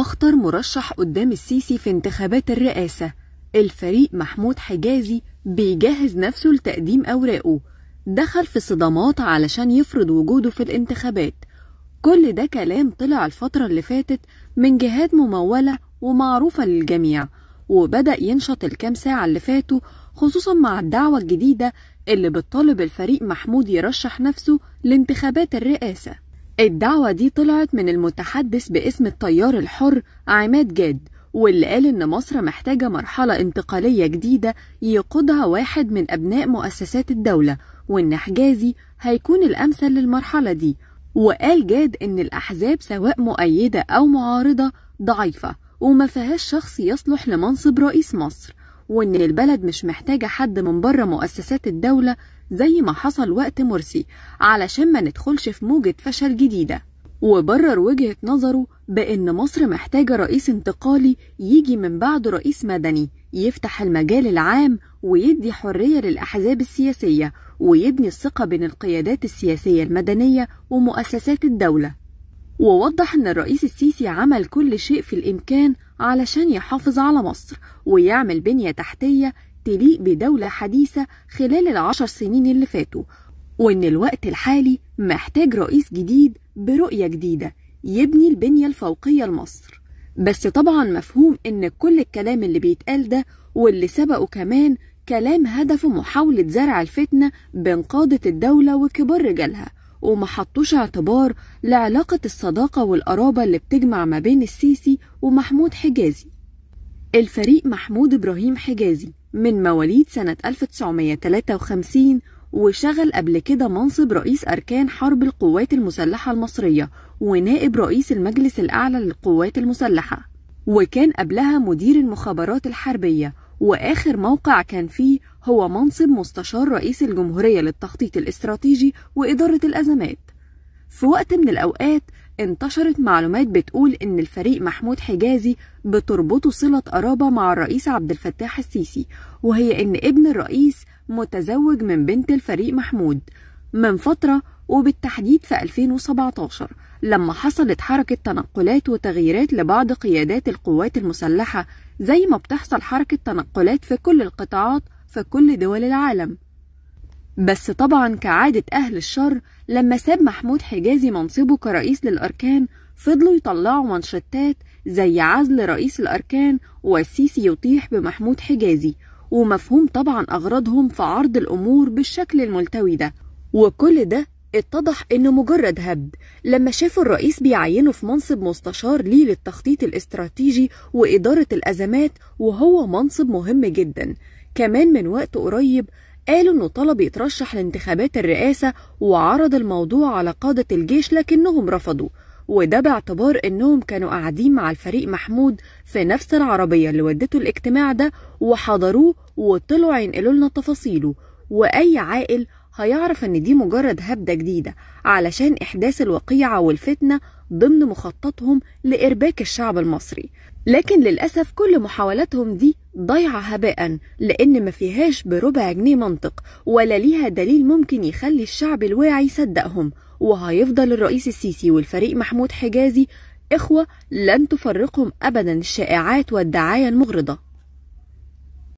أخطر مرشح قدام السيسي في انتخابات الرئاسة الفريق محمود حجازي بيجهز نفسه لتقديم أوراقه دخل في صدامات علشان يفرض وجوده في الانتخابات كل ده كلام طلع الفترة اللي فاتت من جهات ممولة ومعروفة للجميع وبدأ ينشط الكام ساعة اللي فاتوا خصوصا مع الدعوة الجديدة اللي بتطالب الفريق محمود يرشح نفسه لانتخابات الرئاسة الدعوة دي طلعت من المتحدث باسم التيار الحر عماد جاد واللي قال إن مصر محتاجة مرحلة انتقالية جديدة يقودها واحد من أبناء مؤسسات الدولة وإن حجازي هيكون الأمثل للمرحلة دي وقال جاد إن الأحزاب سواء مؤيدة أو معارضة ضعيفة وما فيهاش شخص يصلح لمنصب رئيس مصر وإن البلد مش محتاجة حد من بره مؤسسات الدولة زي ما حصل وقت مرسي علشان ما ندخلش في موجة فشل جديدة وبرر وجهة نظره بأن مصر محتاجة رئيس انتقالي يجي من بعد رئيس مدني يفتح المجال العام ويدي حرية للأحزاب السياسية ويبني الثقة بين القيادات السياسية المدنية ومؤسسات الدولة ووضح أن الرئيس السيسي عمل كل شيء في الإمكان علشان يحافظ على مصر ويعمل بنية تحتية تليق بدولة حديثة خلال العشر سنين اللي فاتوا وإن الوقت الحالي محتاج رئيس جديد برؤية جديدة يبني البنية الفوقية لمصر بس طبعا مفهوم إن كل الكلام اللي بيتقال ده واللي سبقه كمان كلام هدفه محاولة زرع الفتنة بين قادة الدولة وكبار رجالها وما حطوش اعتبار لعلاقة الصداقة والقرابة اللي بتجمع ما بين السيسي ومحمود حجازي الفريق محمود إبراهيم حجازي من مواليد سنة 1953 وشغل قبل كده منصب رئيس أركان حرب القوات المسلحة المصرية ونائب رئيس المجلس الأعلى للقوات المسلحة وكان قبلها مدير المخابرات الحربية وآخر موقع كان فيه هو منصب مستشار رئيس الجمهورية للتخطيط الاستراتيجي وإدارة الأزمات في وقت من الأوقات انتشرت معلومات بتقول إن الفريق محمود حجازي بتربطه صلة قرابة مع الرئيس عبد الفتاح السيسي وهي إن ابن الرئيس متزوج من بنت الفريق محمود من فترة وبالتحديد في 2017 لما حصلت حركة تنقلات وتغييرات لبعض قيادات القوات المسلحة زي ما بتحصل حركة تنقلات في كل القطاعات في كل دول العالم بس طبعا كعادة أهل الشر لما ساب محمود حجازي منصبه كرئيس للأركان فضلوا يطلعوا منشطات زي عزل رئيس الأركان والسيسي يطيح بمحمود حجازي ومفهوم طبعا أغراضهم في عرض الأمور بالشكل الملتوي ده وكل ده اتضح إنه مجرد هبد لما شافوا الرئيس بيعينه في منصب مستشار ليه للتخطيط الاستراتيجي وإدارة الأزمات وهو منصب مهم جداً كمان من وقت قريب قالوا انه طلب يترشح لانتخابات الرئاسة وعرض الموضوع على قادة الجيش لكنهم رفضوا وده باعتبار انهم كانوا قاعدين مع الفريق محمود في نفس العربية اللي ودته الاجتماع ده وحضروه وطلعوا ينقلوا لنا تفاصيله واي عاقل هيعرف ان دي مجرد هبدة جديدة علشان احداث الوقيعة والفتنة ضمن مخططهم لارباك الشعب المصري لكن للأسف كل محاولاتهم دي ضايعة هباء لأن ما فيهاش بربع جنيه منطق ولا ليها دليل ممكن يخلي الشعب الواعي يصدقهم وهيفضل الرئيس السيسي والفريق محمود حجازي إخوة لن تفرقهم أبدا الشائعات والدعاية المغرضة